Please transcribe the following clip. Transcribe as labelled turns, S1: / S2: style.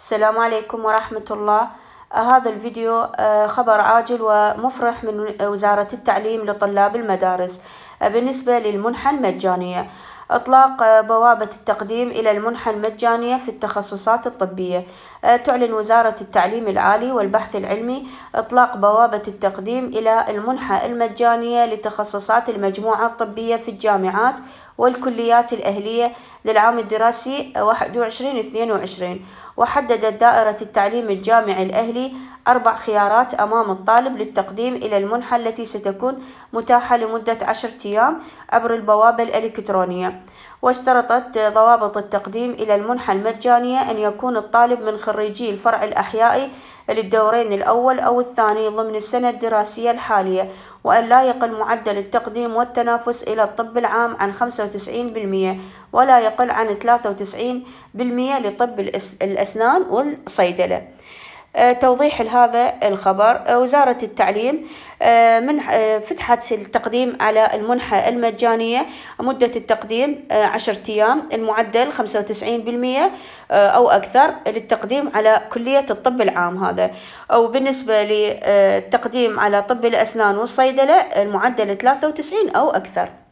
S1: السلام عليكم ورحمة الله آه، هذا الفيديو آه، خبر عاجل ومفرح من وزارة التعليم لطلاب المدارس آه، بالنسبة للمنحة المجانية إطلاق بوابة التقديم إلى المنحة المجانية في التخصصات الطبية تعلن وزارة التعليم العالي والبحث العلمي إطلاق بوابة التقديم إلى المنحة المجانية لتخصصات المجموعة الطبية في الجامعات والكليات الأهلية للعام الدراسي 21-22 وحددت دائرة التعليم الجامعي الأهلي أربع خيارات أمام الطالب للتقديم إلى المنحة التي ستكون متاحة لمدة عشرة أيام عبر البوابة الإلكترونية واشترطت ضوابط التقديم إلى المنحة المجانية أن يكون الطالب من خريجي الفرع الأحيائي للدورين الأول أو الثاني ضمن السنة الدراسية الحالية وأن لا يقل معدل التقديم والتنافس إلى الطب العام عن 95% ولا يقل عن 93% لطب الأسنان والصيدلة آه، توضيح لهذا الخبر آه، وزارة التعليم آه، من فتحت التقديم على المنحة المجانية مدة التقديم عشرة أيام المعدل خمسة وتسعين بالمية أو أكثر للتقديم على كلية الطب العام هذا أو بالنسبة للتقديم على طب الأسنان والصيدلة المعدل وتسعين أو أكثر